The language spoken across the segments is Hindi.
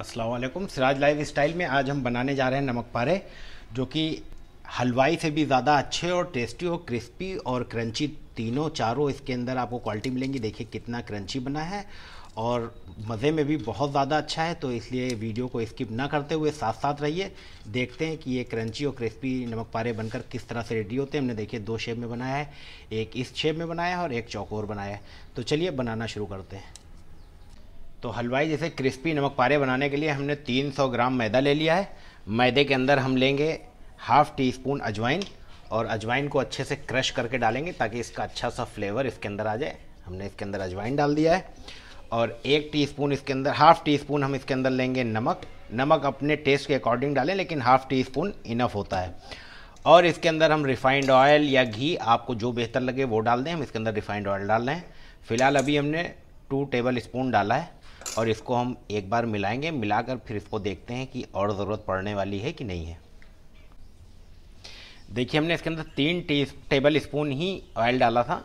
अस्सलाम वालेकुम सिराज लाइफ स्टाइल में आज हम बनाने जा रहे हैं नमक पारे जो कि हलवाई से भी ज़्यादा अच्छे और टेस्टी और क्रिस्पी और क्रंची तीनों चारों इसके अंदर आपको क्वालिटी मिलेंगी देखिए कितना क्रंची बना है और मज़े में भी बहुत ज़्यादा अच्छा है तो इसलिए वीडियो को स्किप ना करते हुए साथ साथ रहिए देखते हैं कि ये क्रंची और क्रिस्पी नमक पारे बनकर किस तरह से रेडी होते हैं हमने देखिए दो शेप में बनाया है एक इस शेप में बनाया है और एक चौकोर बनाया है तो चलिए बनाना शुरू करते हैं तो हलवाई जैसे क्रिस्पी नमक पारे बनाने के लिए हमने 300 ग्राम मैदा ले लिया है मैदे के अंदर हम लेंगे हाफ़ टी स्पून अजवाइन और अजवाइन को अच्छे से क्रश करके डालेंगे ताकि इसका अच्छा सा फ्लेवर इसके अंदर आ जाए हमने इसके अंदर अजवाइन डाल दिया है और एक टीस्पून इसके अंदर हाफ़ टी स्पून हम इसके अंदर लेंगे नमक नमक अपने टेस्ट के अकॉर्डिंग डालें लेकिन हाफ़ टी स्पून इनफ होता है और इसके अंदर हम रिफाइंड ऑयल या घी आपको जो बेहतर लगे वो डाल दें हम इसके अंदर रिफाइंड ऑयल डाल रहे हैं फिलहाल अभी हमने टू टेबल स्पून डाला है और इसको हम एक बार मिलाएंगे मिलाकर फिर इसको देखते हैं कि और ज़रूरत पड़ने वाली है कि नहीं है देखिए हमने इसके अंदर तीन टी टेबल स्पून ही ऑयल डाला था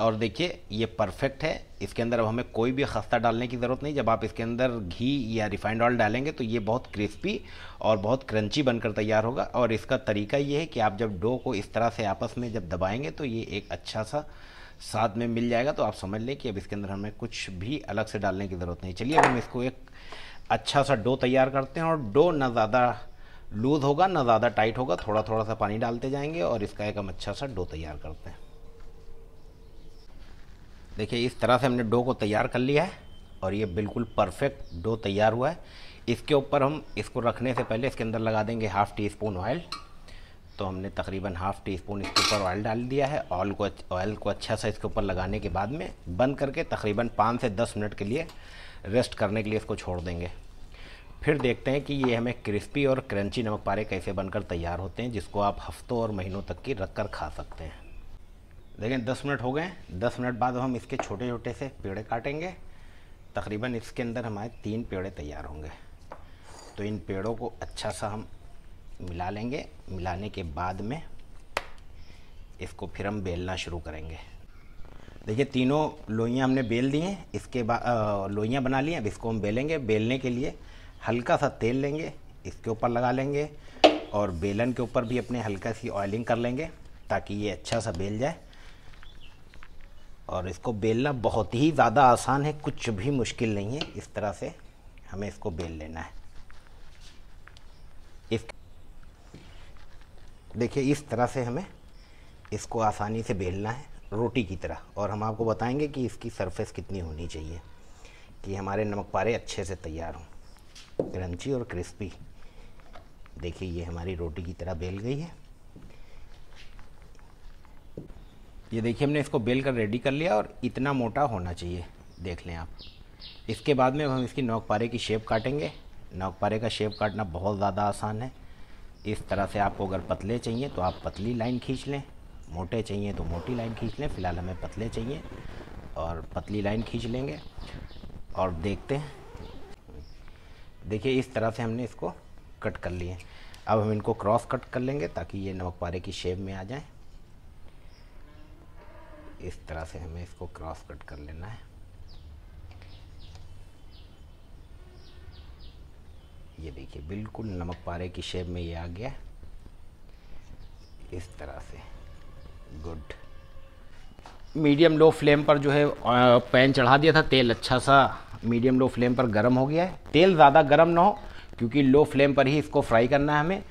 और देखिए ये परफेक्ट है इसके अंदर अब हमें कोई भी खस्ता डालने की ज़रूरत नहीं जब आप इसके अंदर घी या रिफाइंड ऑयल डालेंगे तो ये बहुत क्रिस्पी और बहुत क्रंची बनकर तैयार होगा और इसका तरीका ये है कि आप जब डो को इस तरह से आपस में जब दबाएंगे तो ये एक अच्छा सा साथ में मिल जाएगा तो आप समझ लें कि अब इसके अंदर हमें कुछ भी अलग से डालने की ज़रूरत नहीं चलिए अब हम इसको एक अच्छा सा डो तैयार करते हैं और डो ना ज़्यादा लूज़ होगा ना ज़्यादा टाइट होगा थोड़ा थोड़ा सा पानी डालते जाएंगे और इसका एक हम अच्छा सा डो तैयार करते हैं देखिए इस तरह से हमने डो को तैयार कर लिया है और ये बिल्कुल परफेक्ट डो तैयार हुआ है इसके ऊपर हम इसको रखने से पहले इसके अंदर लगा देंगे हाफ़ टी स्पून ऑयल तो हमने तकरीबन हाफ़ टी स्पून इसके ऊपर ऑयल डाल दिया है ऑयल को ऑयल को अच्छा सा इसके ऊपर लगाने के बाद में बंद करके तकरीबन पाँच से दस मिनट के लिए रेस्ट करने के लिए इसको छोड़ देंगे फिर देखते हैं कि ये हमें क्रिस्पी और क्रंची नमक पारे कैसे बनकर तैयार होते हैं जिसको आप हफ्तों और महीनों तक की रख कर खा सकते हैं देखें दस मिनट हो गए दस मिनट बाद हम इसके छोटे छोटे से पेड़े काटेंगे तकरीबन इसके अंदर हमारे तीन पेड़े तैयार होंगे तो इन पेड़ों को अच्छा सा हम मिला लेंगे मिलाने के बाद में इसको फिर हम बेलना शुरू करेंगे देखिए तीनों लोइयाँ हमने बेल दी हैं इसके बाद लोइयाँ बना ली हैं अब इसको हम बेलेंगे बेलने के लिए हल्का सा तेल लेंगे इसके ऊपर लगा लेंगे और बेलन के ऊपर भी अपने हल्का सी ऑयलिंग कर लेंगे ताकि ये अच्छा सा बेल जाए और इसको बेलना बहुत ही ज़्यादा आसान है कुछ भी मुश्किल नहीं है इस तरह से हमें इसको बेल लेना है इस देखिए इस तरह से हमें इसको आसानी से बेलना है रोटी की तरह और हम आपको बताएंगे कि इसकी सरफेस कितनी होनी चाहिए कि हमारे नमक पारे अच्छे से तैयार हों क्रंची और क्रिस्पी देखिए ये हमारी रोटी की तरह बेल गई है ये देखिए हमने इसको बेल कर रेडी कर लिया और इतना मोटा होना चाहिए देख लें आप इसके बाद में हम इसकी नौक पारे की शेप काटेंगे नौक पारे का शेप काटना बहुत ज़्यादा आसान है इस तरह से आपको अगर पतले चाहिए तो आप पतली लाइन खींच लें मोटे चाहिए तो मोटी लाइन खींच लें फ़िलहाल हमें पतले चाहिए और पतली लाइन खींच लेंगे और देखते हैं देखिए इस तरह से हमने इसको कट कर लिए अब हम इनको क्रॉस कट कर लेंगे ताकि ये नमक पारे की शेप में आ जाए इस तरह से हमें इसको क्रॉस कट कर लेना है ये देखिए बिल्कुल नमक पारे की शेप में ये आ गया इस तरह से गुड मीडियम लो फ्लेम पर जो है पैन चढ़ा दिया था तेल अच्छा सा मीडियम लो फ्लेम पर गर्म हो गया है तेल ज़्यादा गर्म ना हो क्योंकि लो फ्लेम पर ही इसको फ्राई करना है हमें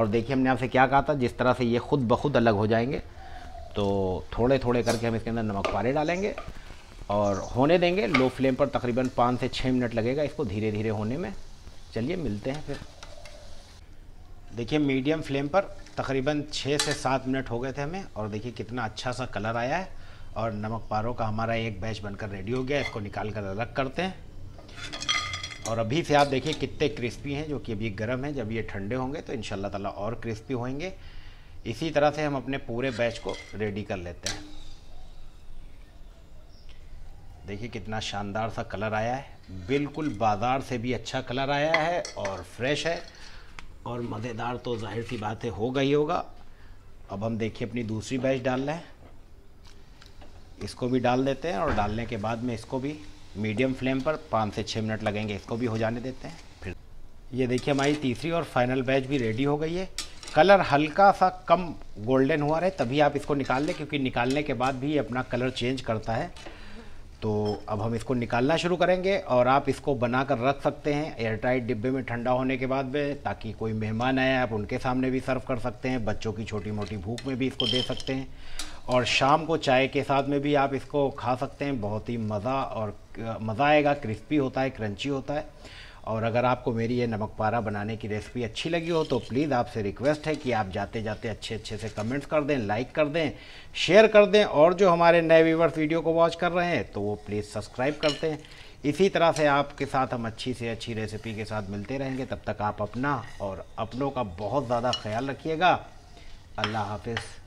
और देखिए हमने आपसे क्या कहा था जिस तरह से ये खुद ब खुद अलग हो जाएंगे तो थोड़े थोड़े करके हम इसके अंदर नमक पारे डालेंगे और होने देंगे लो फ्लेम पर तकरीबन पाँच से छः मिनट लगेगा इसको धीरे धीरे होने में चलिए मिलते हैं फिर देखिए मीडियम फ्लेम पर तकरीबन छः से सात मिनट हो गए थे हमें और देखिए कितना अच्छा सा कलर आया है और नमक पारों का हमारा एक बैच बनकर रेडी हो गया इसको निकाल कर अलग करते हैं और अभी से आप देखिए कितने क्रिस्पी हैं जो कि अभी गर्म है जब ये ठंडे होंगे तो इन ताला और क्रिस्पी होंगे इसी तरह से हम अपने पूरे बैच को रेडी कर लेते हैं देखिए कितना शानदार सा कलर आया है बिल्कुल बाज़ार से भी अच्छा कलर आया है और फ्रेश है और मज़ेदार तो जाहिर सी बात है होगा ही होगा अब हम देखिए अपनी दूसरी बैच डाल रहे हैं इसको भी डाल देते हैं और डालने के बाद में इसको भी मीडियम फ्लेम पर पाँच से छः मिनट लगेंगे इसको भी हो जाने देते हैं फिर ये देखिए हमारी तीसरी और फाइनल बैच भी रेडी हो गई है कलर हल्का सा कम गोल्डन हुआ रहे तभी आप इसको निकाल लें क्योंकि निकालने के बाद भी ये अपना कलर चेंज करता है तो अब हम इसको निकालना शुरू करेंगे और आप इसको बना कर रख सकते हैं एयरटाइट डिब्बे में ठंडा होने के बाद में ताकि कोई मेहमान आए आप उनके सामने भी सर्व कर सकते हैं बच्चों की छोटी मोटी भूख में भी इसको दे सकते हैं और शाम को चाय के साथ में भी आप इसको खा सकते हैं बहुत ही मज़ा और मज़ा आएगा क्रिस्पी होता है क्रंची होता है और अगर आपको मेरी ये नमक पारा बनाने की रेसिपी अच्छी लगी हो तो प्लीज़ आपसे रिक्वेस्ट है कि आप जाते जाते अच्छे अच्छे से कमेंट्स कर दें लाइक कर दें शेयर कर दें और जो हमारे नए व्यूवर्स वीडियो को वॉच कर रहे हैं तो वो प्लीज़ सब्सक्राइब कर दें इसी तरह से आपके साथ हम अच्छी से अच्छी रेसिपी के साथ मिलते रहेंगे तब तक आप अपना और अपनों का बहुत ज़्यादा ख्याल रखिएगा अल्लाह हाफिज़